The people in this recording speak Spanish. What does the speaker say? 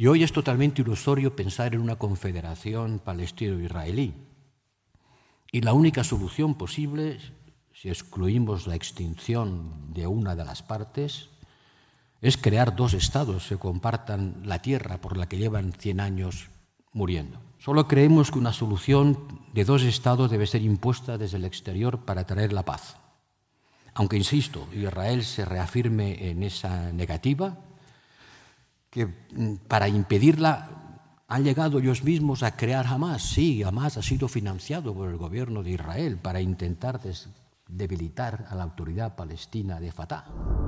Y hoy es totalmente ilusorio pensar en una confederación palestino-israelí. Y la única solución posible, si excluimos la extinción de una de las partes, es crear dos estados que compartan la tierra por la que llevan 100 años muriendo. Solo creemos que una solución de dos estados debe ser impuesta desde el exterior para traer la paz. Aunque, insisto, Israel se reafirme en esa negativa, que mm, para impedirla han llegado ellos mismos a crear Hamas. Sí, Hamas ha sido financiado por el gobierno de Israel para intentar debilitar a la autoridad palestina de Fatah.